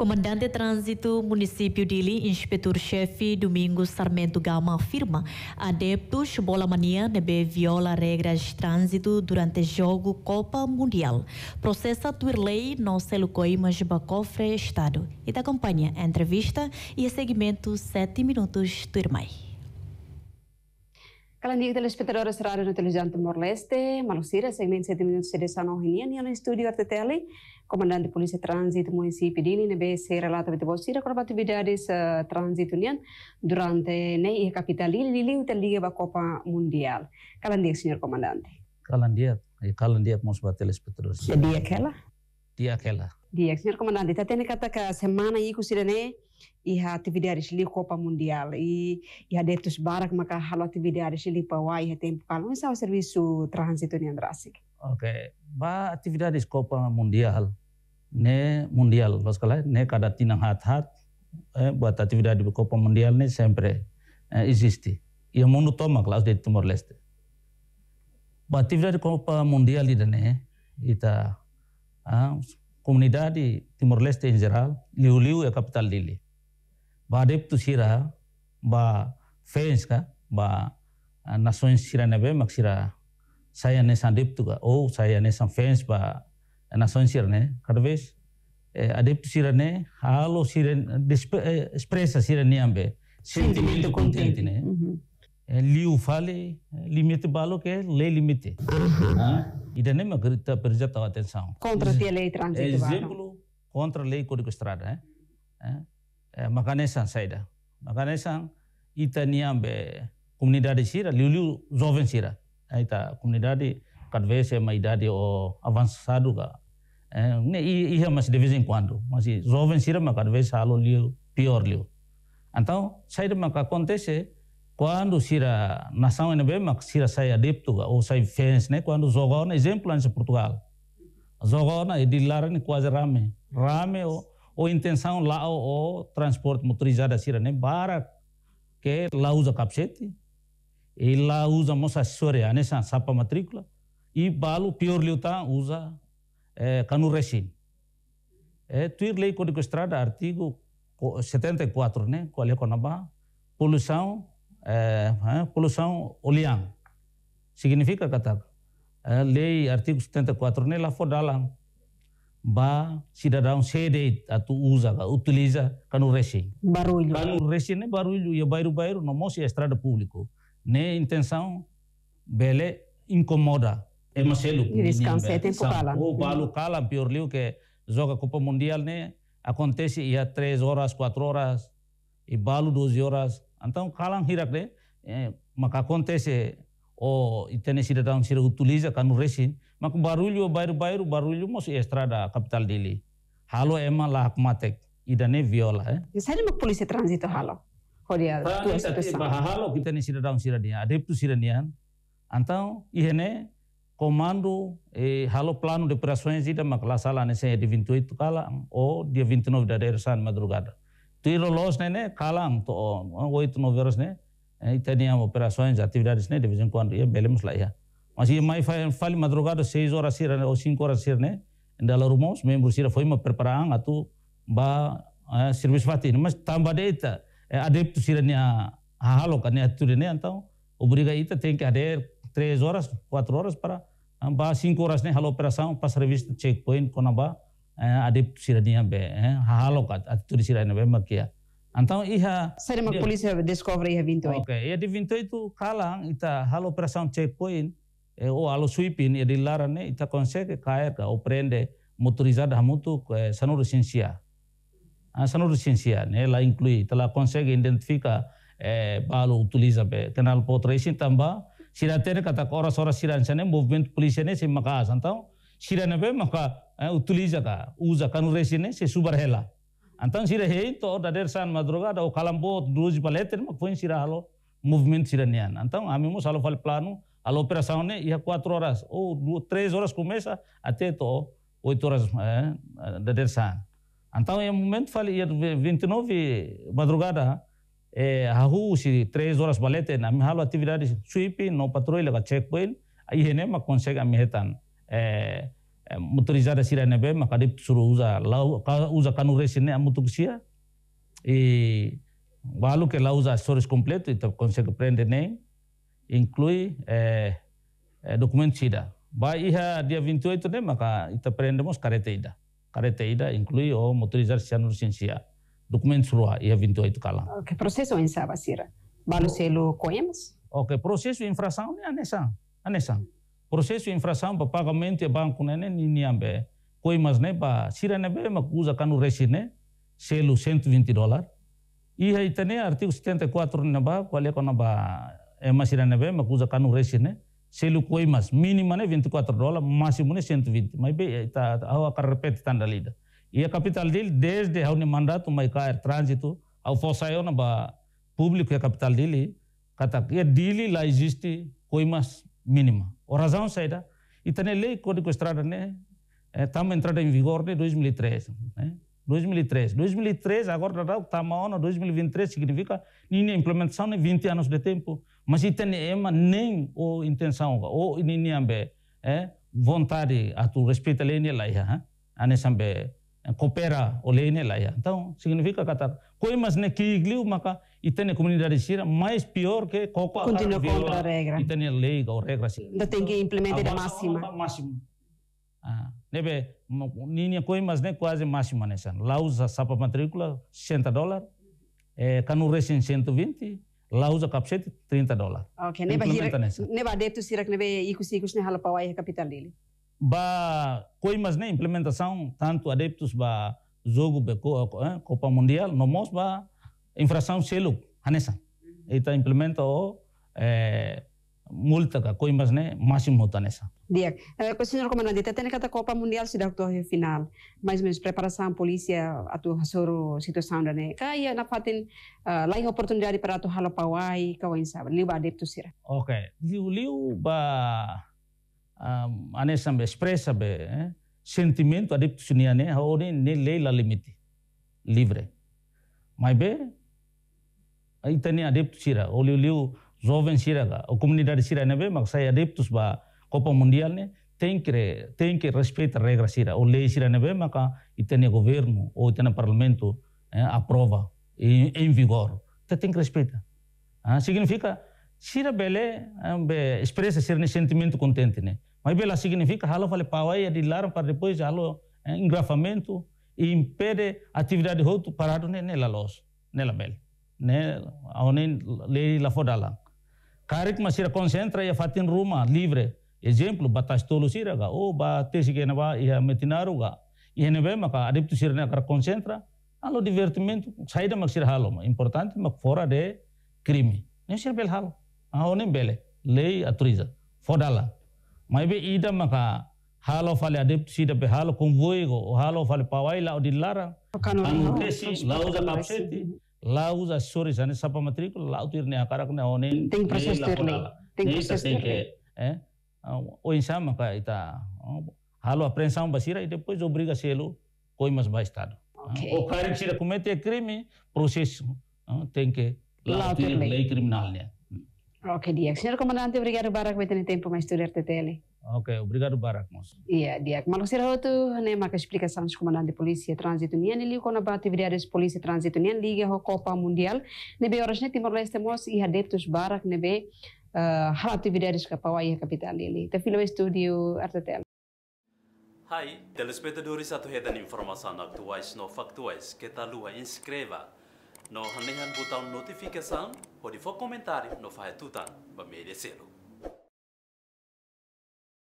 Comandante Trânsito Município de Ili, Inspetor-Chefe Domingo Sarmento Gama afirma adeptos bola mania nebe viola regras de trânsito durante jogo Copa Mundial. Processa Twirley não se coimas mas bacofre Estado. E da campanha, entrevista e segmento 7 minutos Twirmai. Кала ние телеспектаторите се радио на Телезијанте Морлесте, мало сире, сегмент 7 минути се десано хинија, ние на студио арте тели, командант де полиция транзит муниципи дини, не бе се релата бете босира, кора бати биде адис транзит унијан, дуранте не и капитали, лили у телиге ба копа мундијал. Кала ние, сеньор команданте. Кала ние, кала ние мос ба телеспектаторите. Дија кела? Дија кела. Día, señor comandante, esta tiene que atacar semana y cusidene iha atividades li Copa Mundial i iha detus barak maka halo atividades li pawa iha tempo kalau sa servisu transito ni andrasik ok ba atividades Copa Mundial ne mundial kala ne kada tinang hat hat eh, buat atividades Copa Mundial ne sempre eh, existi. ia mundu toma claus de Timor Leste ba atividades Copa Mundial dene ita ah, komunidade Timor Leste in geral liu liu e kapital capital Li. ba rip tu sira ba fence ka ba nasoin sira nebe mak sira saya ne san rip tu ka oh saya ne san fence ba nasoin sira ne kadves adip tu sira ne halo sira expressa sira ne ambe sentimento contente ne liu fale limite balo ke le limite ಇದನ್ನೇ ಮಗರಿತ ಪ್ರಜಾತವಾದ ಸಾಂಗ್ contra a lei transitiva exemplo contra a lei código estrada é? makanesan eh, saida makanesan itania be comunidade sira liulu jovem sira eh, ita comunidade cada vez idade o avançado ga eh, ne i mas de vez em quando mas jovem sira mas cada halo liu pior liu então saida mas acontece quando sira nação NB mas sira sai adepto ga ou oh, sai fans né quando joga um exemplo antes Portugal zogona na edilar ne quase rame rame o ou intenção lá o, transporte motorizado assim, né? Para que lá usa capacete, e lá usa moça acessória, né? Sapa matrícula, e balo pior luta usa é, eh, canu recim. É, eh, tuir lei código estrada, artigo 74, né? Qual é conaba? Poluição, é, é, poluição oleão. Significa, que é, lei artigo 74, né? Lá for dalam ba cidadão cede atu usa utiliza cano reche barulho cano reche nem barulho e bairro bairro não mostra estrada público nem intenção bele incomoda é macelo descansa é tempo cala o balu cala pior liu que joga copa mundial né acontece ia três horas quatro horas e balu 12 horas então calam hirak né é, mas acontece o itene sida tang sira utuliza kanu resin maku barulho baru baru barulho mos estrada capital dili halo ema lah, hakmatek idane viola eh ya, sani mak polisi transito halo hodia tu halo kita ni sida tang sira dia adep tu sira nian antau ihene iya komando e eh, halo plano de operações ida mak la sala ne se de 28 kala o dia 29 da dersan madrugada tu iro los ne ne kalang to o 8 no veros ne Eh, İtalyan operasyon jati vidarisne division kuan ya belem ia ya. Masih mai fali madruga to seiz ora sira ne osin kora sir ne ndala rumos mem bursira foi ma perperang tu ba eh, service fati mas tamba deita eh, adep tu sira ne ah, halo kan ne atur ne antau obriga ita tem que haver 3 horas 4 horas para ba cinco horas ne halo operação pas service checkpoint kona ba adep tu sira ya, be halo kat atur sira ne be makia Então, ia... Sari mag polícia descobre ia 28. Ok, ia de 28 kalang ita hal operação checkpoint eh, ou halo sweeping ia de lara né ita consegue cair ou prende motorizada hamutu eh, sanuru ciência. Ah, sanuru ciência, né, la inclui, ita la consegue identificar eh, balo utiliza be kenal potresin tamba siratere kata ora sora siran sane movement polícia né se makas então sirana be maka eh, utiliza ka usa kanu resine se subarhela. hela Antan sira hei to dader san madruga, da kalambo duji paleter ma poin sira halo movement sira nian. Antan amimo salo fal plano a operação ne ia quatro horas ou três horas começa até to oito horas eh, dader san. em momento fal ia 29 madrugada eh hahu si três horas balete na mi halo atividade sweeping no patrulha check checkpoint aí né mas consegue a minha hetan. Eh, eh, motorizada sirana mas makadip suruh usa lau usa kanu resine né, a sia e walu que la usa source completo então consegue prender nem inclui documentos eh, eh, documento sida dia 28 ne né, mas ita prendemos carete ida carete ida inclui o motorizar sianur sinsia documento surua dia 28 kala okay processo em sabasira balu selo coemas Ok, processo infração é né, anesa anesa processo de infração para pagamento de banco né, né niambe koi mas né ba sira né be ma usa cano resi né selo 120 dólar e aí tem né, artigo 74 né ba qual é quando ba é mas sira né be ma usa cano resi né selo koi mas mínimo né 24 dólar máximo né 120 mas be tá o kar repete tanda lida er e a capital dele desde a ne mandato mai cair trânsito ao fosaio na ba público é capital dele kata é dili lá existe koi mas mínima. A razão será, e também a lei Código Estrada, né? Estamos eh, entrando em vigor de 2013, né? 2003. 2003, né? agora estamos ano 2023, significa nem implementação nem 20 anos de tempo. Mas se tem é nem ou intenção, ou nem ambe, é, eh? vontade a tu respeita a lei, né, lá, a Anesambe, coopera o lei nela ya. Então significa kata koi mas ne kigliu maka itene comunidade sira mais pior que copa continua contra a regra. Itene lei ga regra si. Da tem que implementar a máxima. Máximo. Ah, nebe ninia koi mas ne quase máxima nesan. Lausa sapa matrícula 60 dólar. Eh, kanu resin 120 lausa kapset 30 dólar. Okay, neba hira neba detu sira nebe ikus ikus ne halapawai capital dele ba coimas na implementação tanto adeptos ba jogo ba eh, Copa Mundial no mos ba infração selo hanesa ita implementa o eh, multa ka coimas ne máximo tanesa dia eh, com o senhor comandante tá tendo Copa Mundial se dá o final mais ou menos preparação polícia a tu soro situação da ne ka ia na fatin uh, eh, lá oportunidade para tu halo pawai ka wen sabe liu adeptos sira okay liu liu ba ah, ane sambe expressa sabe eh, sentimento adip sunia ne haore ne leila limite livre mai be aitani adip sira oliu liu jovem sira ga o comunidade sira ne be maksai adeptus ba copa mundial ne tem que tem que respeitar regra sira o lei sira ne be maka itani governo ou itani parlamento eh, aprova em, em vigor tá tem que respeitar ah, significa sira bele eh, be expressa sira ne sentimento contente né mas Bela significa vale fale pauai, adilaram para depois ralo eh, engrafamento e impede atividade roto parado nela los, nela bel, nela aonde lei la fodala. Karik masira concentra ia fatin ruma livre. Exemplo, batas tolo siraga, o oh, ba tesi que neva ia metinaruga. Ia neve maka adepto sirna kar concentra, halo divertimento saída mak sir halo, importante mak fora de crime. Nem sir bel halo. Aonde bele, lei autoriza. Fodala mai be ida maka halo fale adep da be halo konvoi go halo fale pawai lao dilarang anu tesi lauza kapseti lauza sori sane sapa matrikul lau tirne akarak ne onen ting proses tirne ting proses tirne eh o insa maka ita halo apreensão basira e depois obriga selo coi mais vai estado O o cara da cometer crime processo tem que lá lei criminal né Ok, Diaco. Senhor comandante, obrigado, Barak, por ter tempo para estudar TTL. Ok, obrigado, Barak, moço. Ia, Diaco. Mas será outro, né, mas explicação do comandante de polícia trânsito nian, ele com a atividades polícia trânsito nian, liga a Copa Mundial, nebe horas, né, Timor-Leste, moço, e iya, adeptos Barak, nebe, uh, eh, hal atividades que apawa ia capital ele. Tá filo estúdio RTTL. Hai, telespectadores, atu hedan informação atuais no factuais, que tal lua inscreva No hanayan botão notificação hodi for komentary no fahetutan ba merecelo.